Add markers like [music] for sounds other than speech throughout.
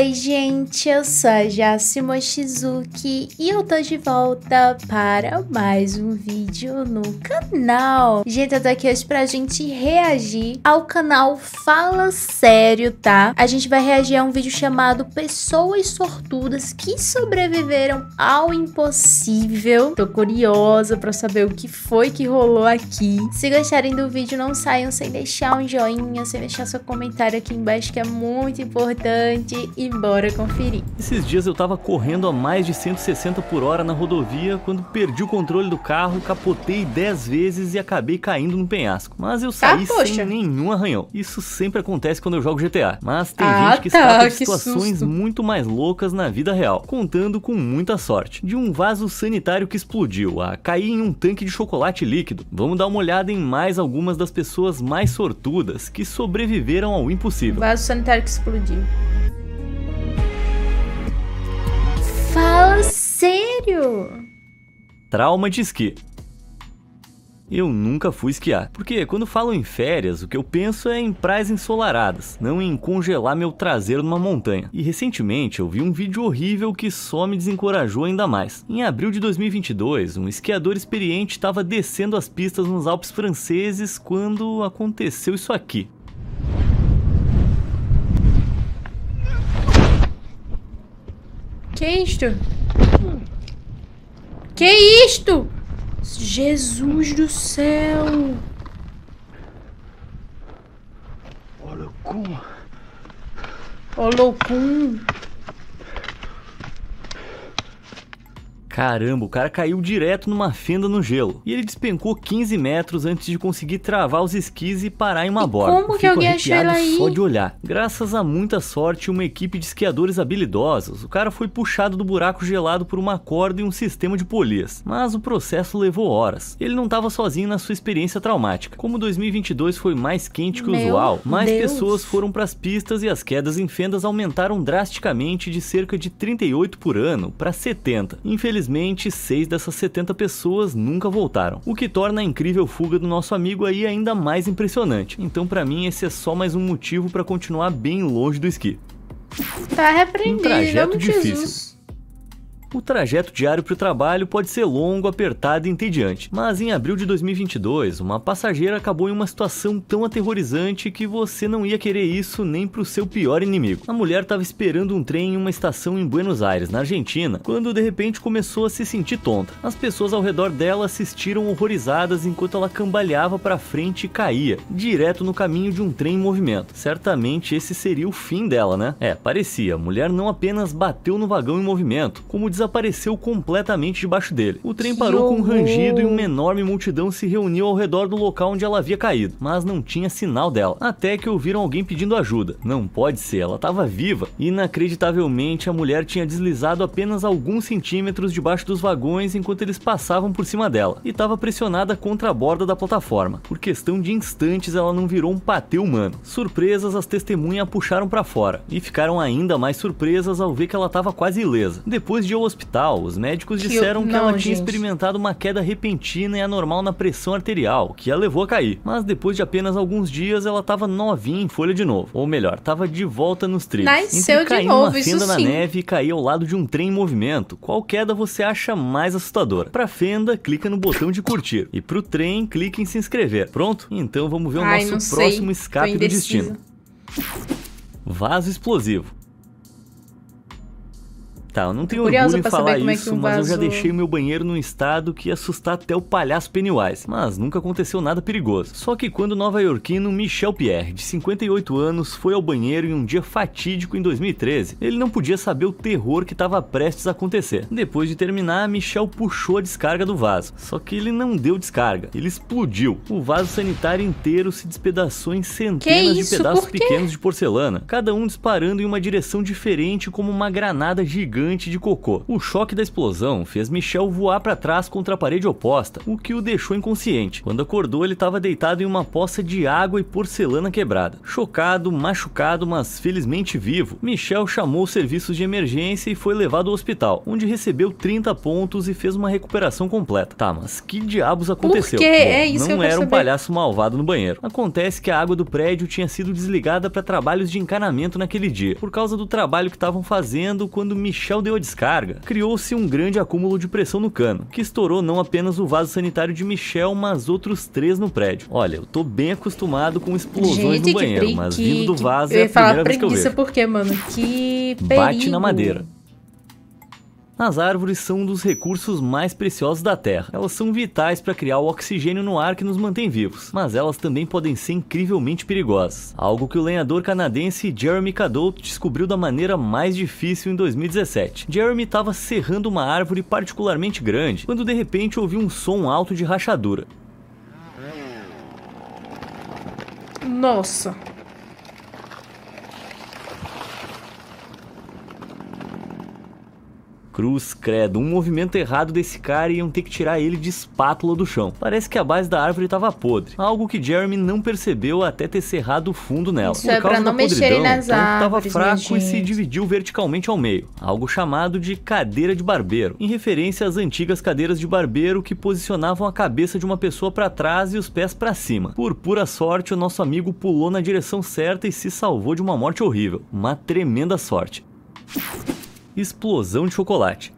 Oi, gente, eu sou a Jasimo Shizuki e eu tô de volta para mais um vídeo no canal. Gente, eu tô aqui hoje pra gente reagir ao canal Fala Sério, tá? A gente vai reagir a um vídeo chamado Pessoas Sortudas que Sobreviveram ao Impossível. Tô curiosa pra saber o que foi que rolou aqui. Se gostarem do vídeo, não saiam sem deixar um joinha, sem deixar seu comentário aqui embaixo, que é muito importante e bora conferir. Esses dias eu tava correndo a mais de 160 por hora na rodovia quando perdi o controle do carro, capotei 10 vezes e acabei caindo no penhasco. Mas eu saí ah, sem nenhum arranhão. Isso sempre acontece quando eu jogo GTA. Mas tem ah, gente que tá, escapa de situações muito mais loucas na vida real, contando com muita sorte. De um vaso sanitário que explodiu, a cair em um tanque de chocolate líquido. Vamos dar uma olhada em mais algumas das pessoas mais sortudas que sobreviveram ao impossível. vaso sanitário que explodiu. Sério? Trauma de esqui. Eu nunca fui esquiar, porque quando falam em férias, o que eu penso é em praias ensolaradas, não em congelar meu traseiro numa montanha. E recentemente eu vi um vídeo horrível que só me desencorajou ainda mais. Em abril de 2022, um esquiador experiente estava descendo as pistas nos Alpes franceses quando aconteceu isso aqui. Que é isto? Que isto? Jesus do céu! Olocum! louco. Caramba, o cara caiu direto numa fenda no gelo. E ele despencou 15 metros antes de conseguir travar os esquis e parar em uma e borda. Como que alguém achou ele aí? Só de olhar. Graças a muita sorte, e uma equipe de esquiadores habilidosos, o cara foi puxado do buraco gelado por uma corda e um sistema de polias. Mas o processo levou horas. Ele não estava sozinho na sua experiência traumática. Como 2022 foi mais quente que o usual, mais Deus. pessoas foram para as pistas e as quedas em fendas aumentaram drasticamente de cerca de 38 por ano para 70. Infelizmente Infelizmente, 6 dessas 70 pessoas nunca voltaram, o que torna a incrível fuga do nosso amigo aí ainda mais impressionante. Então, para mim, esse é só mais um motivo para continuar bem longe do esqui. Tá repreendido, um trajeto difícil, o trajeto diário para o trabalho pode ser longo, apertado e entediante, mas em abril de 2022, uma passageira acabou em uma situação tão aterrorizante que você não ia querer isso nem para o seu pior inimigo. A mulher estava esperando um trem em uma estação em Buenos Aires, na Argentina, quando de repente começou a se sentir tonta. As pessoas ao redor dela assistiram horrorizadas enquanto ela cambalhava para frente e caía, direto no caminho de um trem em movimento. Certamente esse seria o fim dela, né? É, parecia. A mulher não apenas bateu no vagão em movimento, como desapareceu completamente debaixo dele. O trem parou com um rangido e uma enorme multidão se reuniu ao redor do local onde ela havia caído, mas não tinha sinal dela, até que ouviram alguém pedindo ajuda. Não pode ser, ela estava viva. Inacreditavelmente, a mulher tinha deslizado apenas alguns centímetros debaixo dos vagões enquanto eles passavam por cima dela, e estava pressionada contra a borda da plataforma. Por questão de instantes, ela não virou um patê humano. Surpresas, as testemunhas a puxaram para fora, e ficaram ainda mais surpresas ao ver que ela estava quase ilesa. Depois de eu hospital, os médicos disseram que, eu... Não, que ela tinha experimentado uma queda repentina e anormal na pressão arterial, que a levou a cair. Mas depois de apenas alguns dias, ela estava novinha em folha de novo. Ou melhor, estava de volta nos trilhos. Nasceu de novo, uma fenda na sim. neve e cair ao lado de um trem em movimento. Qual queda você acha mais assustadora? Pra fenda, clica no botão de curtir. E pro trem, clica em se inscrever. Pronto? Então vamos ver o Ai, nosso próximo sei. escape do destino. Vaso explosivo tal. Não tenho Curioso orgulho em falar é isso, é um vaso... mas eu já deixei meu banheiro num estado que ia assustar até o palhaço Pennywise. Mas nunca aconteceu nada perigoso. Só que quando o nova-iorquino Michel Pierre, de 58 anos, foi ao banheiro em um dia fatídico em 2013, ele não podia saber o terror que estava prestes a acontecer. Depois de terminar, Michel puxou a descarga do vaso. Só que ele não deu descarga, ele explodiu. O vaso sanitário inteiro se despedaçou em centenas de pedaços pequenos de porcelana, cada um disparando em uma direção diferente como uma granada gigante gigante de cocô. O choque da explosão fez Michel voar para trás contra a parede oposta, o que o deixou inconsciente. Quando acordou, ele estava deitado em uma poça de água e porcelana quebrada. Chocado, machucado, mas felizmente vivo, Michel chamou os serviços de emergência e foi levado ao hospital, onde recebeu 30 pontos e fez uma recuperação completa. Tá, mas que diabos aconteceu? Por quê? Bom, é isso não era um palhaço malvado no banheiro. Acontece que a água do prédio tinha sido desligada para trabalhos de encanamento naquele dia, por causa do trabalho que estavam fazendo quando Michel Léo deu a descarga, criou-se um grande acúmulo de pressão no cano, que estourou não apenas o vaso sanitário de Michel, mas outros três no prédio. Olha, eu tô bem acostumado com explosões Gente, no banheiro, mas vindo do vaso é a primeira vez que eu vejo. Por quê, mano? Que perigo. Bate na madeira. As árvores são um dos recursos mais preciosos da Terra. Elas são vitais para criar o oxigênio no ar que nos mantém vivos, mas elas também podem ser incrivelmente perigosas, algo que o lenhador canadense Jeremy Cadot descobriu da maneira mais difícil em 2017. Jeremy estava serrando uma árvore particularmente grande, quando de repente ouviu um som alto de rachadura. Nossa, Cruz, credo, um movimento errado desse cara e iam ter que tirar ele de espátula do chão. Parece que a base da árvore estava podre, algo que Jeremy não percebeu até ter cerrado o fundo nela. Isso Por é causa pra não mexerem nas então, árvores, Estava fraco e se dividiu verticalmente ao meio, algo chamado de cadeira de barbeiro, em referência às antigas cadeiras de barbeiro que posicionavam a cabeça de uma pessoa para trás e os pés para cima. Por pura sorte, o nosso amigo pulou na direção certa e se salvou de uma morte horrível. Uma tremenda sorte explosão de chocolate.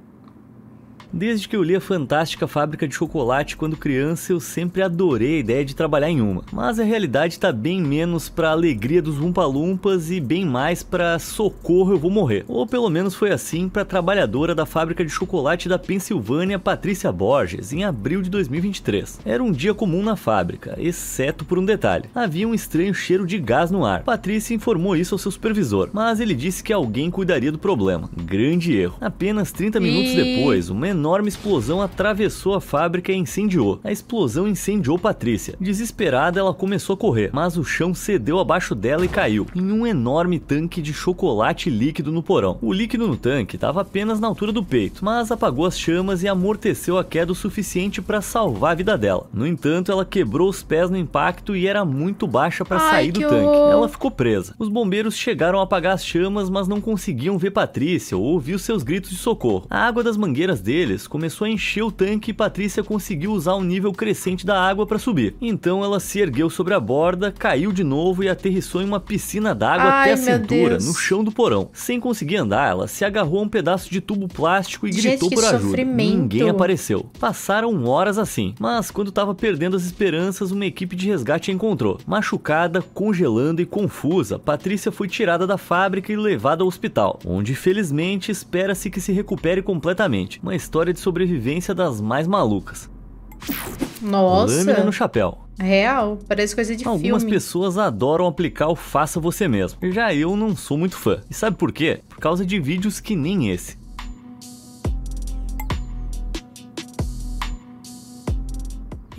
Desde que eu li a fantástica fábrica de chocolate quando criança, eu sempre adorei a ideia de trabalhar em uma. Mas a realidade está bem menos para alegria dos Umpalumpas e bem mais para socorro eu vou morrer. Ou pelo menos foi assim para a trabalhadora da fábrica de chocolate da Pensilvânia, Patrícia Borges, em abril de 2023. Era um dia comum na fábrica, exceto por um detalhe. Havia um estranho cheiro de gás no ar. Patrícia informou isso ao seu supervisor, mas ele disse que alguém cuidaria do problema. Grande erro. Apenas 30 minutos depois, o enorme explosão atravessou a fábrica e incendiou. A explosão incendiou Patrícia. Desesperada, ela começou a correr, mas o chão cedeu abaixo dela e caiu em um enorme tanque de chocolate líquido no porão. O líquido no tanque estava apenas na altura do peito, mas apagou as chamas e amorteceu a queda o suficiente para salvar a vida dela. No entanto, ela quebrou os pés no impacto e era muito baixa para sair do tanque. Ela ficou presa. Os bombeiros chegaram a apagar as chamas, mas não conseguiam ver Patrícia ou ouvir seus gritos de socorro. A água das mangueiras dele deles começou a encher o tanque e Patrícia conseguiu usar o um nível crescente da água para subir. Então ela se ergueu sobre a borda, caiu de novo e aterrissou em uma piscina d'água até a cintura, Deus. no chão do porão. Sem conseguir andar, ela se agarrou a um pedaço de tubo plástico e Gente, gritou por ajuda. Ninguém apareceu. Passaram horas assim, mas quando estava perdendo as esperanças, uma equipe de resgate a encontrou. Machucada, congelando e confusa, Patrícia foi tirada da fábrica e levada ao hospital, onde felizmente espera-se que se recupere completamente. Uma história história de sobrevivência das mais malucas. Nossa! Lâmina no chapéu. Real, parece coisa de Algumas filme. Algumas pessoas adoram aplicar o faça você mesmo. Já eu não sou muito fã. E sabe por quê? Por causa de vídeos que nem esse.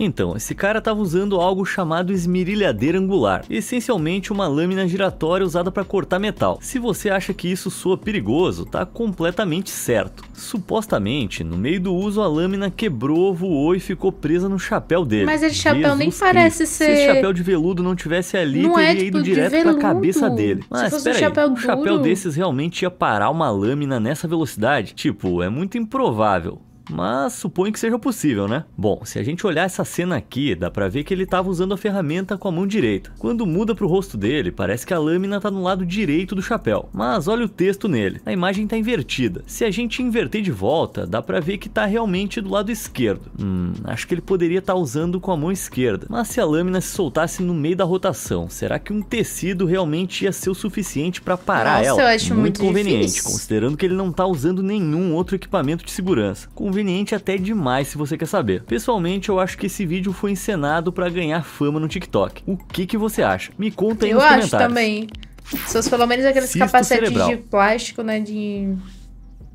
Então, esse cara estava usando algo chamado esmerilhadeira angular, essencialmente uma lâmina giratória usada para cortar metal. Se você acha que isso soa perigoso, tá completamente certo. Supostamente, no meio do uso, a lâmina quebrou, voou e ficou presa no chapéu dele. Mas esse chapéu Jesus nem Cristo. parece ser. Se esse chapéu de veludo não tivesse ali, não teria é, tipo, ido direto para a cabeça dele. Mas espera um chapéu, um chapéu desses realmente ia parar uma lâmina nessa velocidade? Tipo, é muito improvável mas suponho que seja possível, né? Bom, se a gente olhar essa cena aqui, dá pra ver que ele tava usando a ferramenta com a mão direita. Quando muda pro rosto dele, parece que a lâmina tá no lado direito do chapéu, mas olha o texto nele, a imagem tá invertida. Se a gente inverter de volta, dá pra ver que tá realmente do lado esquerdo. Hum, acho que ele poderia estar tá usando com a mão esquerda, mas se a lâmina se soltasse no meio da rotação, será que um tecido realmente ia ser o suficiente para parar Nossa, ela? Eu acho muito, muito conveniente, difícil. considerando que ele não tá usando nenhum outro equipamento de segurança. Com conveniente até demais se você quer saber. Pessoalmente, eu acho que esse vídeo foi encenado para ganhar fama no TikTok. O que, que você acha? Me conta aí eu nos comentários. Eu acho também. Se fosse pelo menos aqueles Cisto capacetes cerebral. de plástico, né, de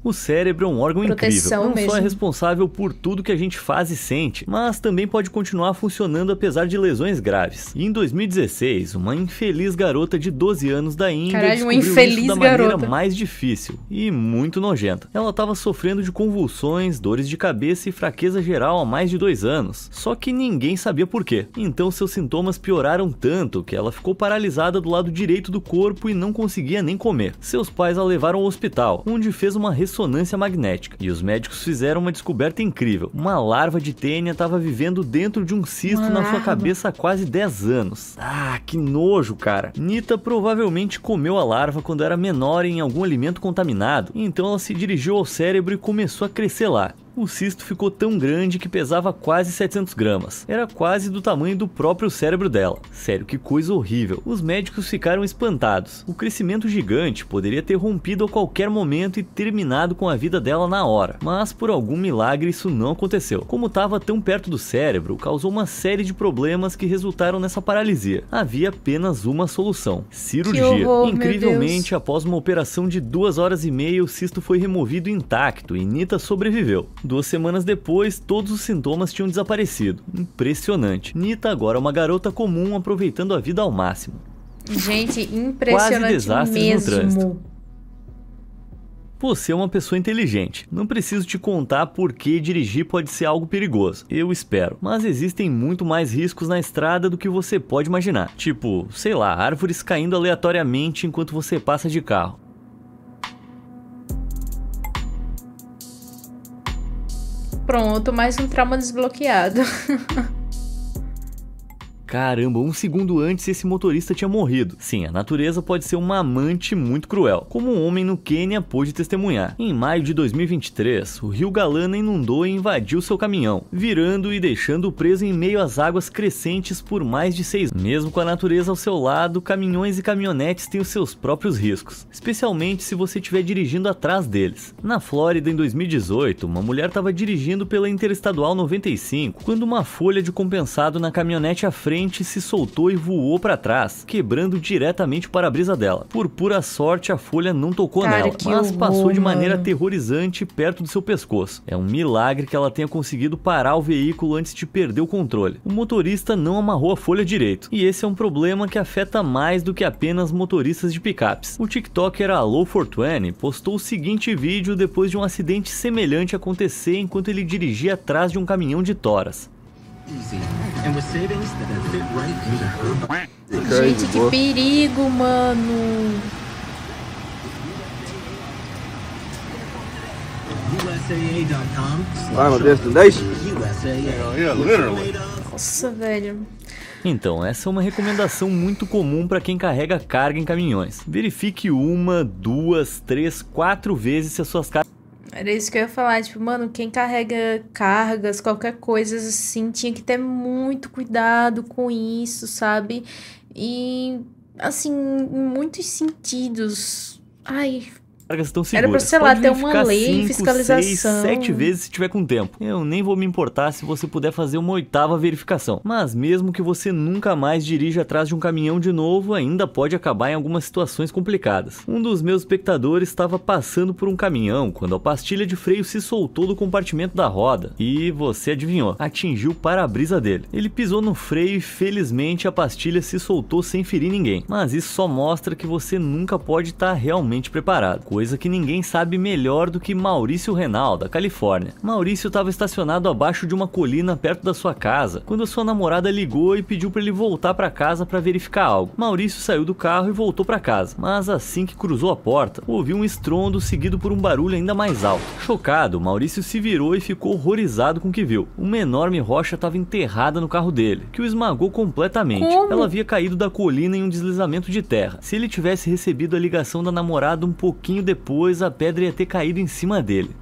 o cérebro é um órgão Proteção incrível. Não mesmo. só é responsável por tudo que a gente faz e sente, mas também pode continuar funcionando apesar de lesões graves. E em 2016, uma infeliz garota de 12 anos da Índia Caralho, descobriu infeliz isso da garota. maneira mais difícil e muito nojenta. Ela estava sofrendo de convulsões, dores de cabeça e fraqueza geral há mais de dois anos. Só que ninguém sabia por quê. Então seus sintomas pioraram tanto que ela ficou paralisada do lado direito do corpo e não conseguia nem comer. Seus pais a levaram ao hospital, onde fez uma ressurreição ressonância magnética. E os médicos fizeram uma descoberta incrível. Uma larva de tênia estava vivendo dentro de um cisto uma na larva. sua cabeça há quase 10 anos. Ah, que nojo, cara. Nita provavelmente comeu a larva quando era menor em algum alimento contaminado. Então ela se dirigiu ao cérebro e começou a crescer lá o cisto ficou tão grande que pesava quase 700 gramas. Era quase do tamanho do próprio cérebro dela. Sério, que coisa horrível. Os médicos ficaram espantados. O crescimento gigante poderia ter rompido a qualquer momento e terminado com a vida dela na hora. Mas por algum milagre isso não aconteceu. Como estava tão perto do cérebro, causou uma série de problemas que resultaram nessa paralisia. Havia apenas uma solução: cirurgia. Horror, Incrivelmente, após uma operação de duas horas e meia, o cisto foi removido intacto e Nita sobreviveu. Duas semanas depois, todos os sintomas tinham desaparecido. Impressionante. Nita agora é uma garota comum aproveitando a vida ao máximo. Gente, impressionante Quase mesmo. no trânsito. Você é uma pessoa inteligente. Não preciso te contar por que dirigir pode ser algo perigoso, eu espero. Mas existem muito mais riscos na estrada do que você pode imaginar. Tipo, sei lá, árvores caindo aleatoriamente enquanto você passa de carro. Pronto, mais um trauma desbloqueado. [laughs] Caramba, um segundo antes esse motorista tinha morrido. Sim, a natureza pode ser uma amante muito cruel, como um homem no Quênia pôde testemunhar. Em maio de 2023, o rio Galana inundou e invadiu seu caminhão, virando e deixando-o preso em meio às águas crescentes por mais de seis meses. Mesmo com a natureza ao seu lado, caminhões e caminhonetes têm os seus próprios riscos, especialmente se você estiver dirigindo atrás deles. Na Flórida, em 2018, uma mulher estava dirigindo pela Interestadual 95 quando uma folha de compensado na caminhonete à frente frente se soltou e voou para trás, quebrando diretamente o para-brisa dela. Por pura sorte, a folha não tocou Cara, nela, mas horror, passou de maneira mano. aterrorizante perto do seu pescoço. É um milagre que ela tenha conseguido parar o veículo antes de perder o controle. O motorista não amarrou a folha direito, e esse é um problema que afeta mais do que apenas motoristas de picapes. O TikToker alô 420 postou o seguinte vídeo depois de um acidente semelhante acontecer enquanto ele dirigia atrás de um caminhão de toras. Gente, que perigo, mano. Vai, meu Deus, 10? Nossa, velho. Então, essa é uma recomendação muito comum para quem carrega carga em caminhões. Verifique uma, duas, três, quatro vezes se as suas cargas era isso que eu ia falar, tipo, mano, quem carrega cargas, qualquer coisa assim, tinha que ter muito cuidado com isso, sabe? E, assim, em muitos sentidos. Ai, cargas estão seguros. Era pra, sei lá, ter uma lei, cinco, fiscalização. Seis, sete vezes se tiver com tempo. Eu nem vou me importar se você puder fazer uma oitava verificação. Mas mesmo que você nunca mais dirija atrás de um caminhão de novo, ainda pode acabar em algumas situações complicadas. Um dos meus espectadores estava passando por um caminhão quando a pastilha de freio se soltou do compartimento da roda. E você adivinhou, atingiu o para-brisa dele. Ele pisou no freio e felizmente a pastilha se soltou sem ferir ninguém. Mas isso só mostra que você nunca pode estar tá realmente preparado coisa que ninguém sabe melhor do que Maurício Renal, da Califórnia. Maurício estava estacionado abaixo de uma colina perto da sua casa, quando sua namorada ligou e pediu para ele voltar para casa para verificar algo. Maurício saiu do carro e voltou para casa, mas assim que cruzou a porta, ouviu um estrondo seguido por um barulho ainda mais alto. Chocado, Maurício se virou e ficou horrorizado com o que viu. Uma enorme rocha estava enterrada no carro dele, que o esmagou completamente. Como? Ela havia caído da colina em um deslizamento de terra. Se ele tivesse recebido a ligação da namorada um pouquinho depois a pedra ia ter caído em cima dele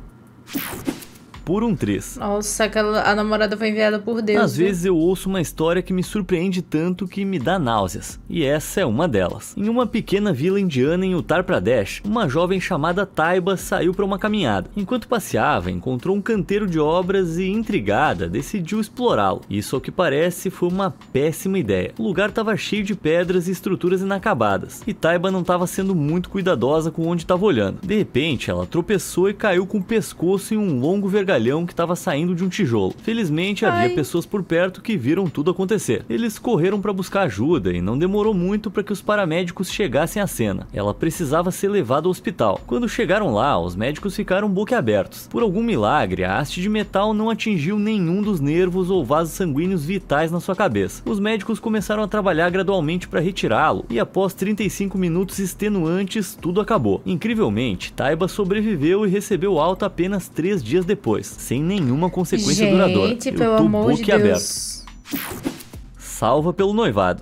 por um 3. Nossa, aquela, a namorada foi enviada por Deus. Às viu? vezes eu ouço uma história que me surpreende tanto que me dá náuseas, e essa é uma delas. Em uma pequena vila indiana em Uttar Pradesh, uma jovem chamada Taiba saiu para uma caminhada. Enquanto passeava, encontrou um canteiro de obras e, intrigada, decidiu explorá-lo. Isso, ao que parece, foi uma péssima ideia. O lugar estava cheio de pedras e estruturas inacabadas, e Taiba não estava sendo muito cuidadosa com onde estava olhando. De repente, ela tropeçou e caiu com o pescoço em um longo vergalhão galhão que estava saindo de um tijolo. Felizmente Ai. havia pessoas por perto que viram tudo acontecer. Eles correram para buscar ajuda e não demorou muito para que os paramédicos chegassem à cena. Ela precisava ser levada ao hospital. Quando chegaram lá, os médicos ficaram boquiabertos. Por algum milagre, a haste de metal não atingiu nenhum dos nervos ou vasos sanguíneos vitais na sua cabeça. Os médicos começaram a trabalhar gradualmente para retirá-lo e após 35 minutos extenuantes, tudo acabou. Incrivelmente, Taiba sobreviveu e recebeu alta apenas 3 dias depois dólares sem nenhuma consequência Gente, duradoura. Gente, pelo amor de Deus. Aberto. Salva pelo noivado.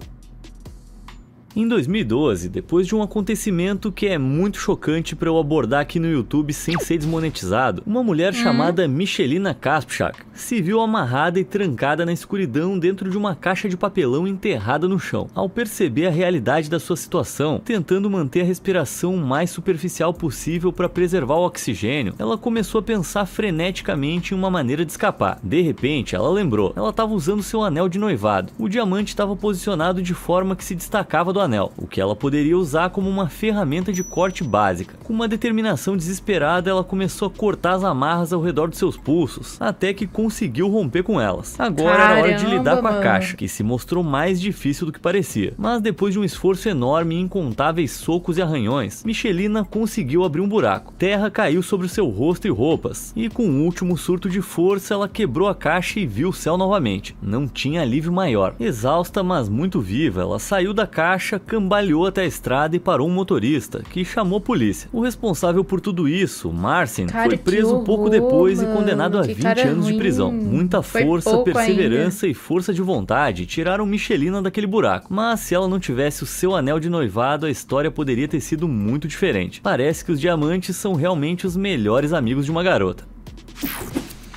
Em 2012, depois de um acontecimento que é muito chocante para eu abordar aqui no YouTube sem ser desmonetizado, uma mulher hum? chamada Michelina Kaspchak se viu amarrada e trancada na escuridão dentro de uma caixa de papelão enterrada no chão. Ao perceber a realidade da sua situação, tentando manter a respiração mais superficial possível para preservar o oxigênio, ela começou a pensar freneticamente em uma maneira de escapar. De repente, ela lembrou, ela estava usando seu anel de noivado. O diamante estava posicionado de forma que se destacava do anel, o que ela poderia usar como uma ferramenta de corte básica. Com uma determinação desesperada, ela começou a cortar as amarras ao redor de seus pulsos, até que conseguiu romper com elas. Agora Caramba, era hora de lidar com a caixa, que se mostrou mais difícil do que parecia. Mas depois de um esforço enorme e incontáveis socos e arranhões, Michelina conseguiu abrir um buraco. Terra caiu sobre seu rosto e roupas, e com um último surto de força, ela quebrou a caixa e viu o céu novamente. Não tinha alívio maior. Exausta, mas muito viva, ela saiu da caixa marcha cambalhou até a estrada e parou um motorista, que chamou a polícia. O responsável por tudo isso, Marcin, cara, foi preso horror, pouco depois mano, e condenado a 20 anos ruim. de prisão. Muita força, perseverança ainda. e força de vontade tiraram Michelina daquele buraco. Mas se ela não tivesse o seu anel de noivado, a história poderia ter sido muito diferente. Parece que os diamantes são realmente os melhores amigos de uma garota.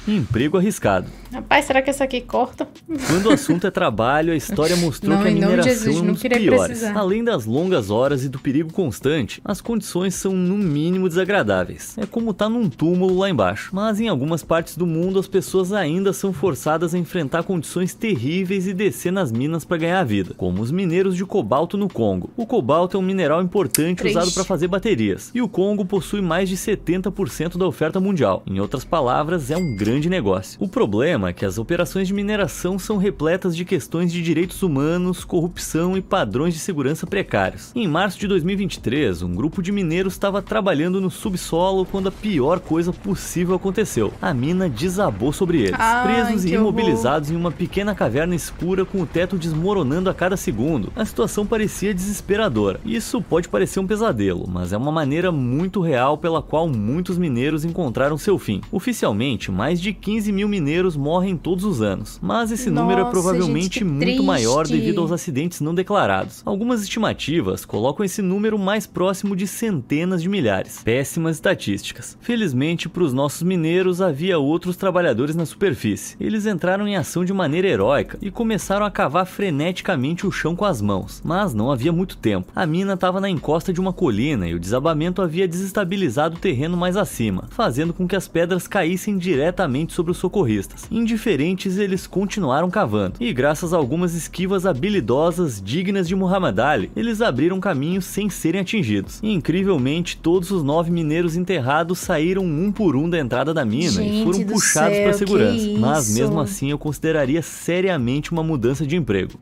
Emprego arriscado. Rapaz, será que essa aqui corta? Quando o assunto é trabalho, a história mostrou não, que a mineração Jesus, é um dos piores. Precisar. Além das longas horas e do perigo constante, as condições são no mínimo desagradáveis. É como estar tá num túmulo lá embaixo. Mas em algumas partes do mundo, as pessoas ainda são forçadas a enfrentar condições terríveis e descer nas minas para ganhar a vida, como os mineiros de cobalto no Congo. O cobalto é um mineral importante usado para fazer baterias, e o Congo possui mais de 70% da oferta mundial. Em outras palavras, é um grande negócio. O problema afirma é que as operações de mineração são repletas de questões de direitos humanos, corrupção e padrões de segurança precários. Em março de 2023, um grupo de mineiros estava trabalhando no subsolo quando a pior coisa possível aconteceu. A mina desabou sobre eles, presos e imobilizados horror. em uma pequena caverna escura com o teto desmoronando a cada segundo. A situação parecia desesperadora. Isso pode parecer um pesadelo, mas é uma maneira muito real pela qual muitos mineiros encontraram seu fim. Oficialmente, mais de 15 mil mineiros morrem todos os anos, mas esse Nossa, número é provavelmente gente, muito maior devido aos acidentes não declarados. Algumas estimativas colocam esse número mais próximo de centenas de milhares. Péssimas estatísticas. Felizmente para os nossos mineiros havia outros trabalhadores na superfície. Eles entraram em ação de maneira heróica e começaram a cavar freneticamente o chão com as mãos, mas não havia muito tempo. A mina estava na encosta de uma colina e o desabamento havia desestabilizado o terreno mais acima, fazendo com que as pedras caíssem diretamente sobre os socorristas. Indiferentes, eles continuaram cavando, e graças a algumas esquivas habilidosas dignas de Muhammad Ali, eles abriram caminho sem serem atingidos. E, incrivelmente, todos os nove mineiros enterrados saíram um por um da entrada da mina Gente e foram puxados para segurança. Mas mesmo assim, eu consideraria seriamente uma mudança de emprego.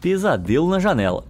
Pesadelo na janela.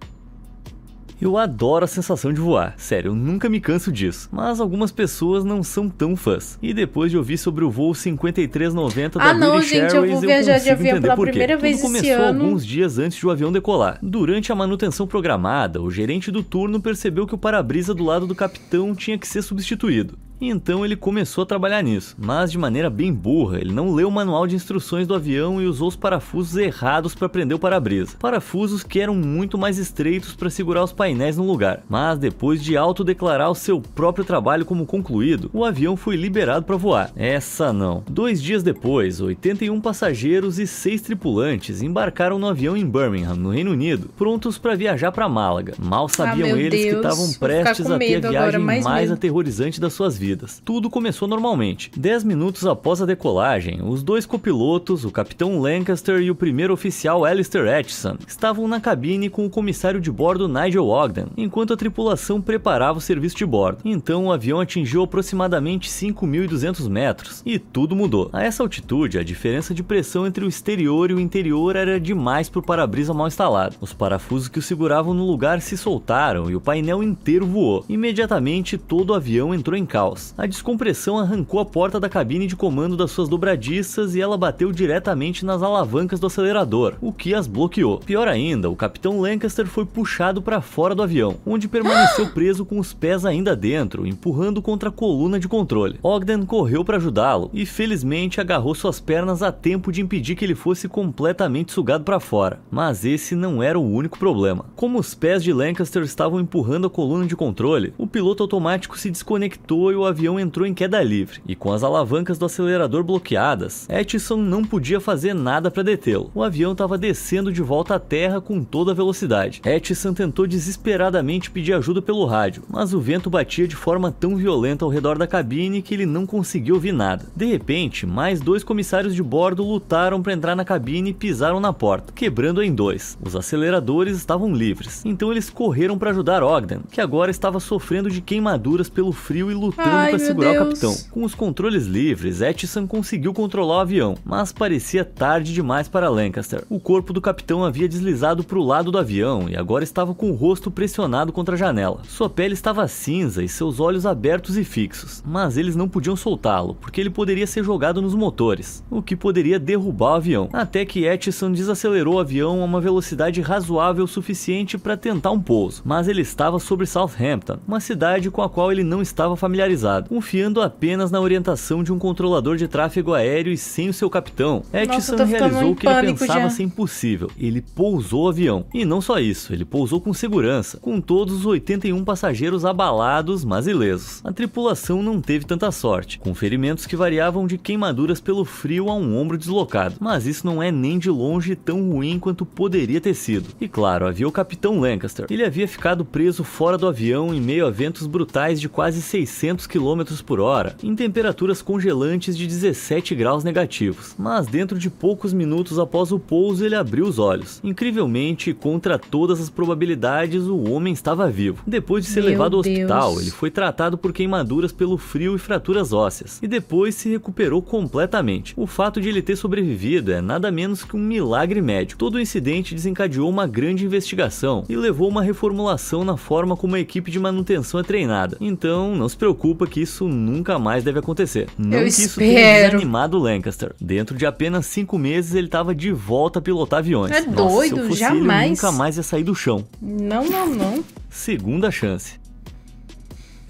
Eu adoro a sensação de voar, sério, eu nunca me canso disso. Mas algumas pessoas não são tão fãs. E depois de ouvir sobre o voo 5390 ah, da não, British gente, Airways, eu vou viajar eu de avião Tudo começou ano. alguns dias antes do avião decolar. Durante a manutenção programada, o gerente do turno percebeu que o para-brisa do lado do capitão tinha que ser substituído então ele começou a trabalhar nisso, mas de maneira bem burra, ele não leu o manual de instruções do avião e usou os parafusos errados para prender o para-brisa. Parafusos que eram muito mais estreitos para segurar os painéis no lugar. Mas depois de autodeclarar o seu próprio trabalho como concluído, o avião foi liberado para voar. Essa não. Dois dias depois, 81 passageiros e 6 tripulantes embarcaram no avião em Birmingham, no Reino Unido, prontos para viajar para Málaga. Mal sabiam ah, eles Deus. que estavam prestes a ter a viagem agora, mais, mais aterrorizante das suas vidas. Tudo começou normalmente. Dez minutos após a decolagem, os dois copilotos, o capitão Lancaster e o primeiro oficial Alistair Atchison, estavam na cabine com o comissário de bordo Nigel Ogden, enquanto a tripulação preparava o serviço de bordo. Então o avião atingiu aproximadamente 5.200 metros, e tudo mudou. A essa altitude, a diferença de pressão entre o exterior e o interior era demais para o para-brisa mal instalado. Os parafusos que o seguravam no lugar se soltaram e o painel inteiro voou. Imediatamente, todo o avião entrou em caos graus. A descompressão arrancou a porta da cabine de comando das suas dobradiças e ela bateu diretamente nas alavancas do acelerador, o que as bloqueou. Pior ainda, o capitão Lancaster foi puxado para fora do avião, onde permaneceu preso com os pés ainda dentro, empurrando contra a coluna de controle. Ogden correu para ajudá-lo e felizmente agarrou suas pernas a tempo de impedir que ele fosse completamente sugado para fora. Mas esse não era o único problema. Como os pés de Lancaster estavam empurrando a coluna de controle, o piloto automático se desconectou e o o avião entrou em queda livre, e com as alavancas do acelerador bloqueadas, Edson não podia fazer nada para detê-lo. O avião estava descendo de volta à terra com toda a velocidade. Edson tentou desesperadamente pedir ajuda pelo rádio, mas o vento batia de forma tão violenta ao redor da cabine que ele não conseguiu ouvir nada. De repente, mais dois comissários de bordo lutaram para entrar na cabine e pisaram na porta, quebrando-a em dois. Os aceleradores estavam livres, então eles correram para ajudar Ogden, que agora estava sofrendo de queimaduras pelo frio e lutando para segurar Deus. o capitão. Com os controles livres, Etison conseguiu controlar o avião, mas parecia tarde demais para Lancaster. O corpo do capitão havia deslizado para o lado do avião e agora estava com o rosto pressionado contra a janela. Sua pele estava cinza e seus olhos abertos e fixos, mas eles não podiam soltá-lo, porque ele poderia ser jogado nos motores, o que poderia derrubar o avião. Até que Etison desacelerou o avião a uma velocidade razoável suficiente para tentar um pouso, mas ele estava sobre Southampton, uma cidade com a qual ele não estava familiarizado confiando apenas na orientação de um controlador de tráfego aéreo e sem o seu capitão. Edson realizou o que ele pensava já. ser impossível. Ele pousou o avião. E não só isso, ele pousou com segurança, com todos os 81 passageiros abalados, mas ilesos. A tripulação não teve tanta sorte, com ferimentos que variavam de queimaduras pelo frio a um ombro deslocado. Mas isso não é nem de longe tão ruim quanto poderia ter sido. E claro, havia o capitão Lancaster. Ele havia ficado preso fora do avião em meio a ventos brutais de quase 600 km por hora em temperaturas congelantes de 17 graus negativos, mas dentro de poucos minutos após o pouso ele abriu os olhos. Incrivelmente, contra todas as probabilidades, o homem estava vivo. Depois de ser Meu levado ao Deus. hospital, ele foi tratado por queimaduras pelo frio e fraturas ósseas, e depois se recuperou completamente. O fato de ele ter sobrevivido é nada menos que um milagre médico. Todo o incidente desencadeou uma grande investigação e levou uma reformulação na forma como a equipe de manutenção é treinada. Então, não se preocupe desculpa que isso nunca mais deve acontecer. Não Eu que isso espero. tenha Lancaster. Dentro de apenas cinco meses, ele estava de volta a pilotar aviões. É Nossa, doido, se eu fosse jamais. Ele, eu nunca mais ia sair do chão. Não, não, não. Segunda chance.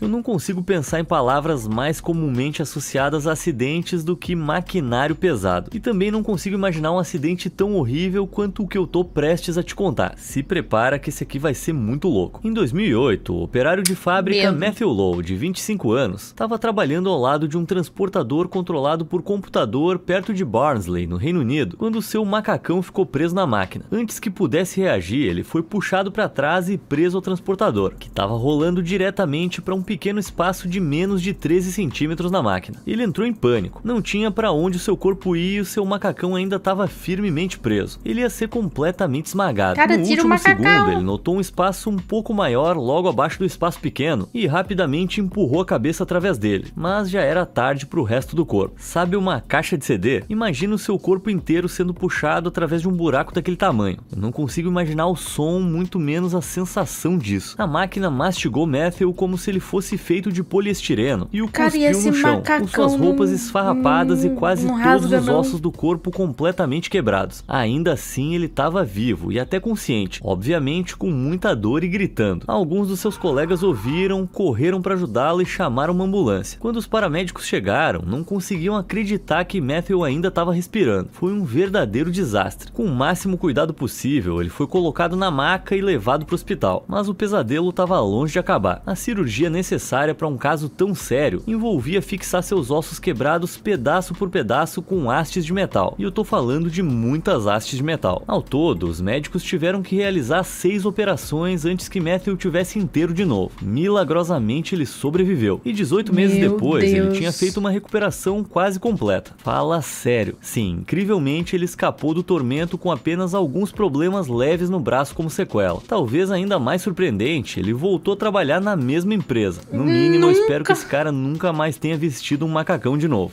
Eu não consigo pensar em palavras mais comumente associadas a acidentes do que maquinário pesado. E também não consigo imaginar um acidente tão horrível quanto o que eu tô prestes a te contar. Se prepara que esse aqui vai ser muito louco. Em 2008, o operário de fábrica Meu. Matthew Lowe, de 25 anos, estava trabalhando ao lado de um transportador controlado por computador perto de Barnsley, no Reino Unido, quando seu macacão ficou preso na máquina. Antes que pudesse reagir, ele foi puxado para trás e preso ao transportador, que estava rolando diretamente para um pequeno espaço de menos de 13 centímetros na máquina. Ele entrou em pânico. Não tinha para onde o seu corpo ia e o seu macacão ainda estava firmemente preso. Ele ia ser completamente esmagado. Cara, no último segundo, ele notou um espaço um pouco maior logo abaixo do espaço pequeno e rapidamente empurrou a cabeça através dele. Mas já era tarde para o resto do corpo. Sabe uma caixa de CD? Imagina o seu corpo inteiro sendo puxado através de um buraco daquele tamanho. Eu não consigo imaginar o som, muito menos a sensação disso. A máquina mastigou Matthew como se ele fosse fosse feito de poliestireno e o Cara, cuspiu no chão, com suas roupas esfarrapadas e quase todos os não. ossos do corpo completamente quebrados. Ainda assim, ele estava vivo e até consciente, obviamente com muita dor e gritando. Alguns dos seus colegas ouviram, correram para ajudá-lo e chamaram uma ambulância. Quando os paramédicos chegaram, não conseguiam acreditar que Matthew ainda estava respirando. Foi um verdadeiro desastre. Com o máximo cuidado possível, ele foi colocado na maca e levado para o hospital, mas o pesadelo estava longe de acabar. A cirurgia necessária necessária para um caso tão sério envolvia fixar seus ossos quebrados pedaço por pedaço com hastes de metal. E eu tô falando de muitas hastes de metal. Ao todo, os médicos tiveram que realizar seis operações antes que Matthew tivesse inteiro de novo. Milagrosamente ele sobreviveu. E 18 meses Meu depois, Deus. ele tinha feito uma recuperação quase completa. Fala sério. Sim, incrivelmente ele escapou do tormento com apenas alguns problemas leves no braço como sequela. Talvez ainda mais surpreendente, ele voltou a trabalhar na mesma empresa certeza. No mínimo, nunca. eu espero que esse cara nunca mais tenha vestido um macacão de novo.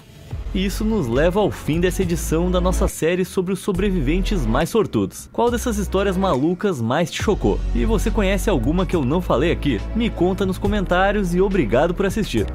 E isso nos leva ao fim dessa edição da nossa série sobre os sobreviventes mais sortudos. Qual dessas histórias malucas mais te chocou? E você conhece alguma que eu não falei aqui? Me conta nos comentários e obrigado por assistir.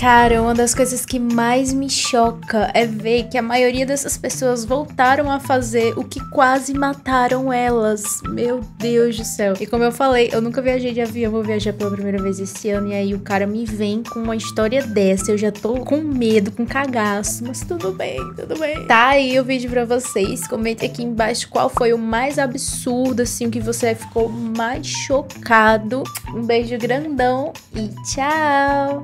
Cara, uma das coisas que mais me choca é ver que a maioria dessas pessoas voltaram a fazer o que quase mataram elas. Meu Deus do céu. E como eu falei, eu nunca viajei de avião, vou viajar pela primeira vez esse ano. E aí o cara me vem com uma história dessa. Eu já tô com medo, com cagaço. Mas tudo bem, tudo bem. Tá aí o vídeo pra vocês. Comente aqui embaixo qual foi o mais absurdo, assim, o que você ficou mais chocado. Um beijo grandão e tchau!